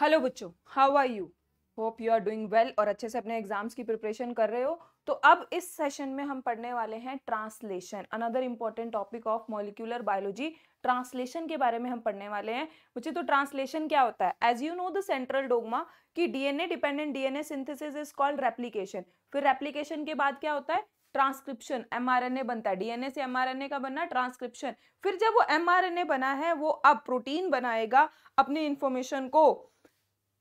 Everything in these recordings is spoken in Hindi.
हेलो बच्चों how are you hope you are doing well और अच्छे से अपने एग्जाम्स की प्रिपरेशन कर रहे हो तो अब इस सेशन में हम पढ़ने वाले हैं translation another important topic of molecular biology translation के बारे में हम पढ़ने वाले हैं मुझे तो ट्रांसलेशन क्या होता है as you know the central dogma कि DNA dependent DNA synthesis is called replication फिर रेप्लीकेशन के बाद क्या होता है ट्रांसक्रिप्शन एमआरएनए बनता है डीएनए से एमआरएनए का बनना ट्रांसक्रिप्शन फिर जब वो एमआरएनए बना है वो अब प्रोटीन बनाएगा अपने इंफॉर्मेशन को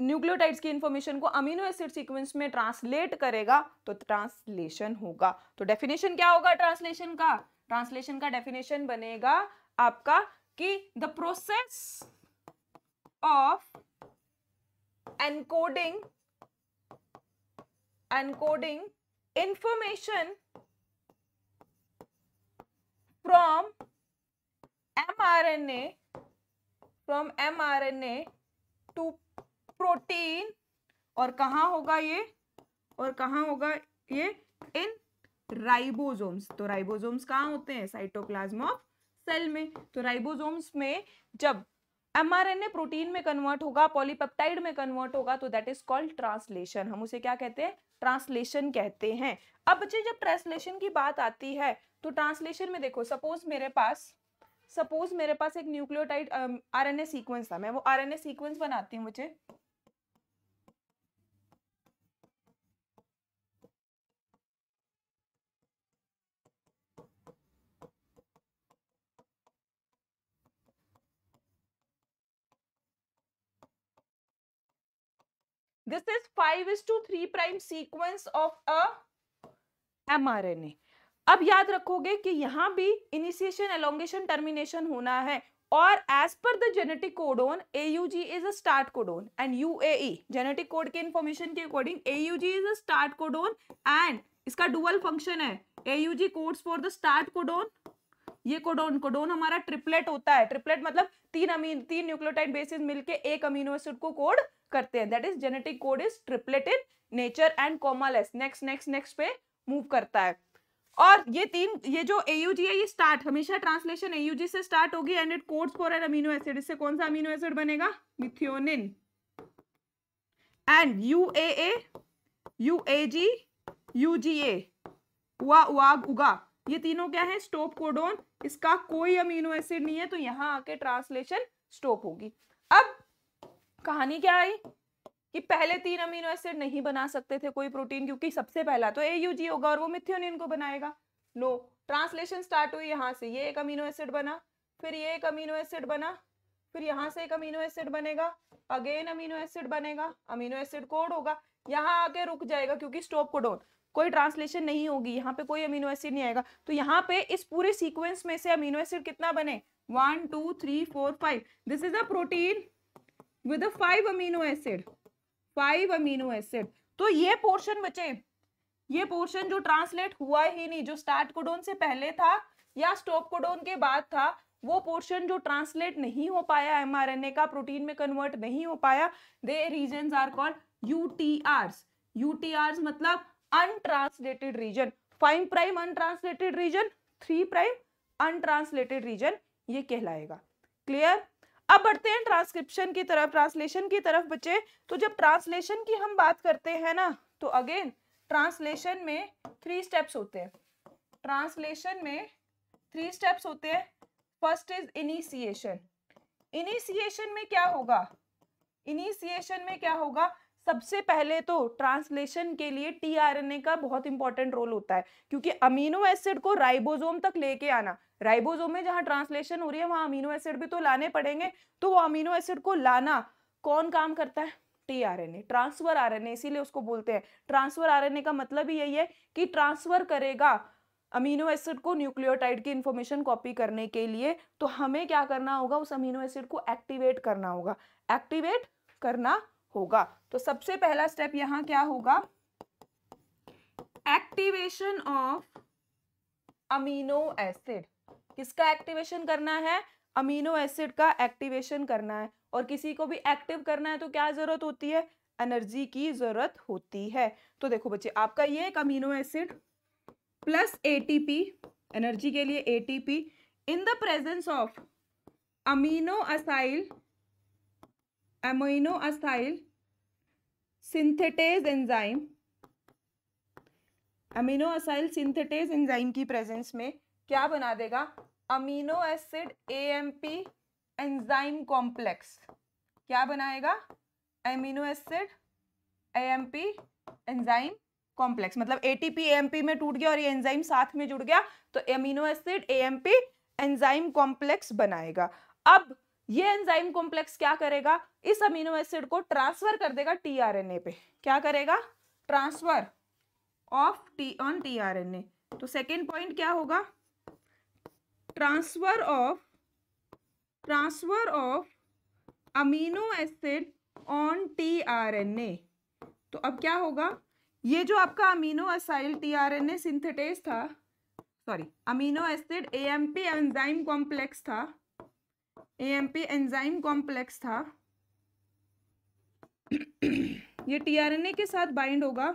न्यूक्लियोटाइड्स की इंफॉर्मेशन को अमीनो एसिड सीक्वेंस में ट्रांसलेट करेगा तो ट्रांसलेशन होगा तो डेफिनेशन क्या होगा ट्रांसलेशन का ट्रांसलेशन का डेफिनेशन बनेगा आपका कि the process of encoding encoding from M R N A to protein और कहा होगा ये और कहा होगा ये इन राइबोसोम्स तो राइबोसोम्स कहा होते हैं साइटोप्लाज्म ऑफ सेल में तो राइबोसोम्स में जब एमआरएनए प्रोटीन में कन्वर्ट होगा पॉलीपेप्टाइड में कन्वर्ट होगा तो दैट इज कॉल्ड ट्रांसलेशन हम उसे क्या कहते हैं ट्रांसलेशन कहते हैं अब बच्चे जब ट्रांसलेशन की बात आती है तो ट्रांसलेशन में देखो सपोज मेरे पास सपोज मेरे पास एक न्यूक्लियोटाइड आरएनए सीक्वेंस था मैं वो आरएनए सीक्वेंस बनाती हूँ मुझे this is 5 is to 3 prime sequence of a mRNA. अब याद रखोगे कि यहाँ भी इनिशिएशन एलोंगेशन टर्मिनेशन होना है और as per the genetic codon AUG is a start codon and UAE genetic code के इंफॉर्मेशन के according AUG is a start codon and इसका डुअल फंक्शन है AUG codes for the start codon ये कोडोन कोडोन हमारा ट्रिपलेट होता है ट्रिपलेट मतलब तीन अमीन तीन न्यूक्लियोटाइड बेसिस मिलके एक अमीनो एसिड को कोड करते हैं that is genetic code is triplet in nature and commaless next next next पे मूव करता है और ये तीन ये जो एयूजी है ये स्टार्ट हमेशा ट्रांसलेशन एयूजी से स्टार्ट होगी and it codes for an amino acid इससे कौन सा अमीनो एसिड बनेगा methionine and U A A U A G U G A UGA ये तीनों क्या है स्टॉप कोडोन इसका कोई अमीनो एसिड नहीं है तो यहाँ आके ट्रांसलेशन स्टॉप होगी अब कहानी क्या आई कि पहले तीन अमीनो एसिड नहीं बना सकते थे कोई प्रोटीन क्योंकि सबसे पहला तो ए होगा और वो मिथ्योनिन को बनाएगा नो ट्रांसलेशन स्टार्ट हुई यहाँ से ये एक अमीनो एसिड बना फिर ये एक अमीनो एसिड बना फिर यहाँ से एक अमीनो एसिड बनेगा अगेन अमीनो एसिड बनेगा अमीनो एसिड कोड होगा यहाँ आके रुक जाएगा क्योंकि स्टॉप कोडोन कोई ट्रांसलेशन नहीं होगी यहाँ पे कोई अमीनो एसिड नहीं आएगा तो यहाँ पे इस पूरे सीक्वेंस में से अमीनो एसिड कितना बने one two three four five this is a protein with five amino acid five amino acid तो ये पोर्शन बचे ये पोर्शन जो ट्रांसलेट हुआ ही नहीं जो स्टार्ट कोडोन से पहले था या स्टॉप कोडोन के बाद था वो पोर्शन जो ट्रांसलेट नहीं हो पाया एमआरएनए का प्रोटीन में कन्वर्ट नहीं हो पाया they region are called U T UTRs मतलब untranslated region five prime untranslated region three prime untranslated region ये कहलाएगा क्लियर अब बढ़ते हैं ट्रांसक्रिप्शन की तरफ ट्रांसलेशन की तरफ बच्चे तो जब ट्रांसलेशन की हम बात करते हैं ना तो अगेन ट्रांसलेशन में थ्री स्टेप्स होते हैं ट्रांसलेशन में थ्री स्टेप्स होते हैं फर्स्ट इज इनिशिएशन इनिशिएशन में क्या होगा इनिशिएशन में क्या होगा सबसे पहले तो ट्रांसलेशन के लिए टीआरएनए का बहुत इंपॉर्टेंट रोल होता है क्योंकि अमीनो एसिड को राइबोसोम तक लेके आना राइबोसोम में जहाँ ट्रांसलेशन हो रही है वहां अमीनो एसिड भी तो लाने पड़ेंगे तो वो अमीनो एसिड को लाना कौन काम करता है टीआरएनए ट्रांसफर आरएनए इसीलिए उसको बोलते हैं ट्रांसफर आरएनए का मतलब ही यही है कि ट्रांसफर करेगा अमीनो एसिड को न्यूक्लियोटाइड की इन्फॉर्मेशन कॉपी करने के लिए तो हमें क्या करना होगा उस अमीनो एसिड को एक्टिवेट करना होगा एक्टिवेट करना होगा तो सबसे पहला स्टेप यहां क्या होगा एक्टिवेशन ऑफ अमीनो एसिड किसका एक्टिवेशन करना है अमीनो एसिड का एक्टिवेशन करना है और किसी को भी एक्टिव करना है तो क्या जरूरत होती है एनर्जी की जरूरत होती है तो देखो बच्चे आपका ये एक amino acid plus ATP energy के लिए ATP in the presence of amino acyl amino acyl synthetase enzyme amino acyl synthetase enzyme की प्रेजेंस में क्या बना देगा amino acid AMP enzyme complex क्या बनाएगा amino acid AMP enzyme complex मतलब एटीपी एएमपी में टूट गया और ये एंजाइम साथ में जुड़ गया तो amino acid AMP enzyme complex बनाएगा अब ये एंजाइम कॉम्प्लेक्स क्या करेगा इस अमीनो एसिड को ट्रांसफर कर देगा टीआरएनए पे क्या करेगा transfer of T on tRNA तो सेकेंड पॉइंट क्या होगा transfer of transfer of amino acid on tRNA तो अब क्या होगा ये जो आपका अमीनो असाइल टीआरएनए सिंथेटेज था sorry amino acid AMP enzyme complex था एएमपी एंजाइम कॉम्प्लेक्स था ये टीआरएनए के साथ बाइंड होगा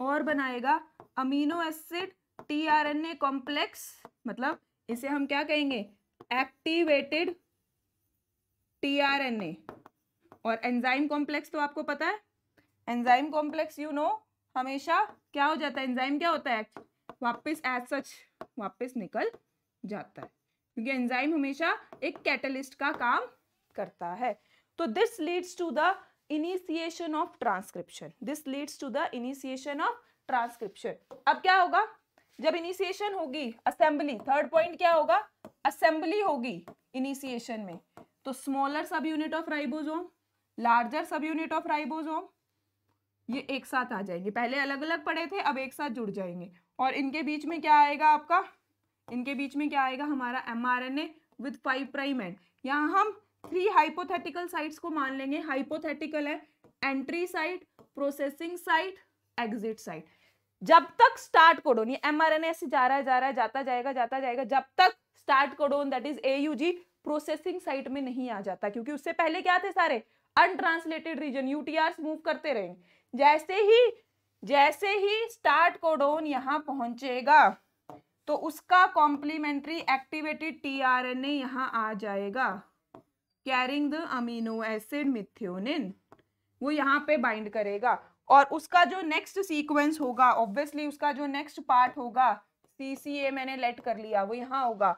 और बनाएगा अमीनो एसिड टीआरएनए कॉम्प्लेक्स मतलब इसे हम क्या कहेंगे एक्टिवेटेड टीआरएनए और एंजाइम कॉम्प्लेक्स तो आपको पता है एंजाइम कॉम्प्लेक्स यू नो हमेशा क्या हो जाता है एंजाइम क्या होता है वापस एज सच वापस निकल जाता है क्योंकि एंजाइम हमेशा एक कैटलिस्ट का काम करता है तो this leads to the initiation of transcription this leads to the initiation of transcription अब क्या होगा जब इनिशिएशन होगी असेंबली थर्ड पॉइंट क्या होगा असेंबली होगी इनिशिएशन में तो smaller subunit of ribosome larger subunit of ribosome ये एक साथ आ जाएंगे पहले अलग अलग पड़े थे अब एक साथ जुड़ जाएंगे और इनके बीच में क्या आएगा आपका इनके बीच में क्या आएगा हमारा M R N A with five prime end यहाँ हम थ्री हाइपोथेटिकल साइट्स को मान लेंगे हाइपोथेटिकल है entry site processing site exit site जब तक स्टार्ट कोडोन ये एम आर एमआरएनए ऐसे जा रहा है जा रहा है जाता जाएगा जाता जाएगा जब तक start codon that is A U G processing site में नहीं आ जाता क्योंकि उससे पहले क्या थे सारे अनट्रांसलेटेड रीजन यूटीआर मूव करते रहेंगे जैसे ही जैसे ही स्टार्ट कोडोन यहां पहुंचेगा तो उसका कॉम्प्लीमेंट्री एक्टिवेटेड टीआरएनए यहाँ आ जाएगा carrying the amino acid methionine वो यहाँ पे बाइंड करेगा और उसका जो नेक्स्ट सीक्वेंस होगा ऑब्वियसली उसका जो नेक्स्ट पार्ट होगा सीसीए मैंने लेट कर लिया वो यहाँ होगा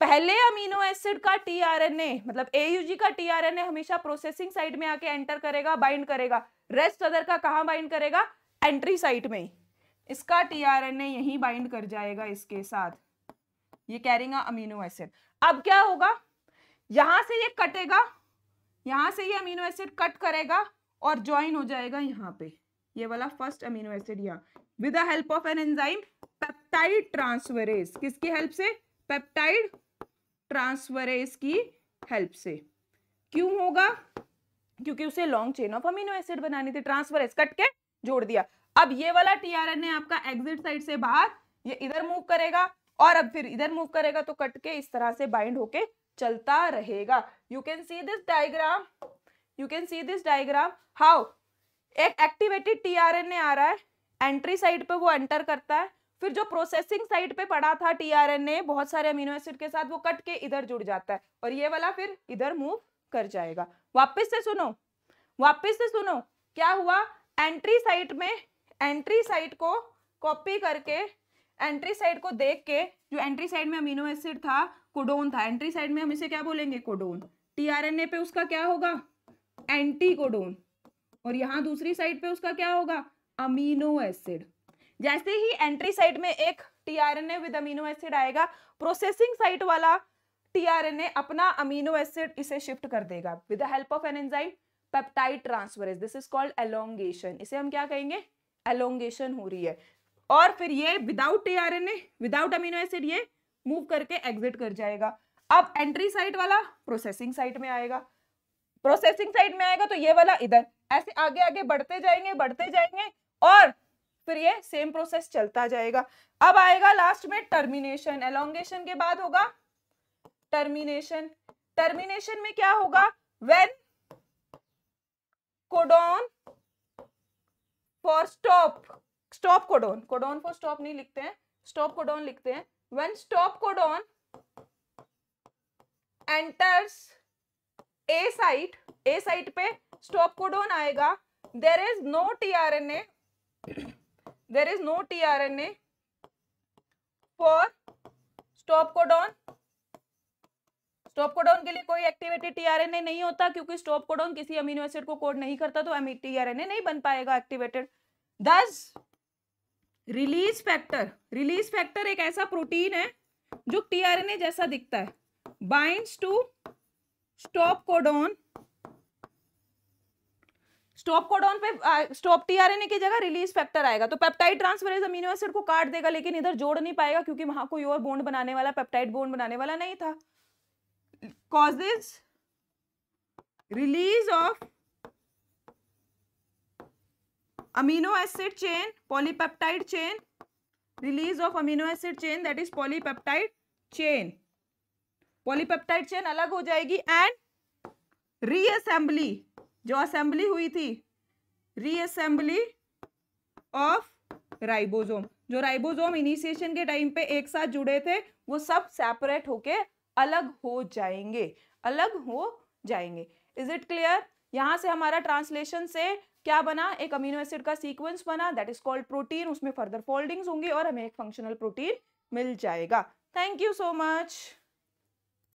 पहले अमीनो एसिड का टीआरएनए मतलब एयूजी का टीआरएनए हमेशा प्रोसेसिंग साइड में आके एंटर करेगा बाइंड करेगा रेस्ट अदर का कहाँ बाइंड करेगा एंट्री साइट में इसका टीआरएनए यही बाइंड कर जाएगा इसके साथ ये कैरिंग अमीनो एसिड अब क्या होगा यहां से ये कटेगा यहां से ये अमीनो एसिड कट करेगा और ज्वाइन हो जाएगा यहां पे ये वाला फर्स्ट अमीनो एसिड यहाँ with the help of an enzyme peptide transferase किसकी हेल्प से पेप्टाइड ट्रांसफरेज की हेल्प से क्यों होगा क्योंकि उसे long chain of amino acid बनानी थी ट्रांसफरेज कट के जोड़ दिया अब ये वाला टीआरएनए आपका एग्जिट साइड से बाहर ये इधर मूव करेगा और अब फिर इधर मूव करेगा तो कट के इस तरह से बाइंड होके चलता रहेगा you can see this diagram you can see this diagram how एक एक्टिवेटेड टीआरएनए आ रहा है एंट्री साइड पे वो एंटर करता है फिर जो प्रोसेसिंग साइड पे पड़ा था टीआरएनए बहुत सारे अमीनो एसिड के साथ वो कट के इधर जुड़ जाता है और ये वाला फिर इधर मूव कर जाएगा वापस से सुनो वापस से सुनो क्या हुआ एंट्री साइट में एंट्री साइट को कॉपी करके एंट्री साइट को देख के जो एंट्री साइड में अमीनो एसिड था कोडोन था एंट्री साइड में हम इसे क्या बोलेंगे कोडोन टीआरएनए पे उसका क्या होगा एंटी कोडोन और यहाँ दूसरी साइड पे उसका क्या होगा अमीनो एसिड जैसे ही एंट्री साइड में एक टीआरएनए विद अमीनो एसिड आएगा प्रोसेसिंग साइट वाला टीआरएनए अपना अमीनो एसिड इसे शिफ्ट कर देगा with the help of an enzyme peptide transferase this is called elongation इसे हम क्या कहेंगे एलोंगेशन हो रही है और फिर ये without T R N A without amino acid ये मूव करके एग्जिट कर जाएगा अब एंट्री साइट वाला प्रोसेसिंग साइट में आएगा प्रोसेसिंग साइट में आएगा तो ये वाला इधर ऐसे आगे आगे बढ़ते जाएंगे बढ़ते जाएंगे और फिर ये सेम प्रोसेस चलता जाएगा अब आएगा लास्ट में टर्मिनेशन एलोंगेशन के बाद होगा टर्मिनेशन टर्मिनेशन में क्या होगा when codon for stop stop codon codon for stop नहीं लिखते हैं स्टॉप कोडोन लिखते हैं when stop codon enters A site A site पे स्टॉप कोडोन आएगा there is no tRNA there is no tRNA for stop codon stop codon के लिए कोई एक्टिवेटेड टीआरएनए नहीं होता क्योंकि स्टॉप कोडोन किसी अमीनो एसिड को कोड नहीं करता तो टीआरएनए नहीं बन पाएगा एक्टिवेटेड दस रिलीज फैक्टर रिलीज फैक्टर एक ऐसा प्रोटीन है जो टीआरएनए जैसा दिखता है bind to stop codon stop codon पे स्टॉप टीआरएनए की जगह रिलीज फैक्टर आएगा तो पेप्टाइड ट्रांसफरेज अमीनो एसिड को काट देगा लेकिन इधर जोड़ नहीं पाएगा क्योंकि वहां कोई और बॉन्ड बनाने वाला पेप्टाइड बॉन्ड बनाने वाला नहीं था causes release of amino acid chain polypeptide chain release of amino acid chain that is polypeptide chain polypeptide chain alag ho jayegi and reassembly jo assembly hui thi reassembly of ribosome जो राइबोसोम इनिशिएशन के टाइम पे एक साथ जुड़े थे वो सब सेपरेट होके अलग हो जाएंगे अलग हो जाएंगे इज इट क्लियर यहाँ से हमारा ट्रांसलेशन से क्या बना एक अमीनो एसिड का सीक्वेंस बना दैट इज कॉल्ड प्रोटीन उसमें फर्दर फोल्डिंग्स होंगी और हमें एक फंक्शनल प्रोटीन मिल जाएगा थैंक यू सो मच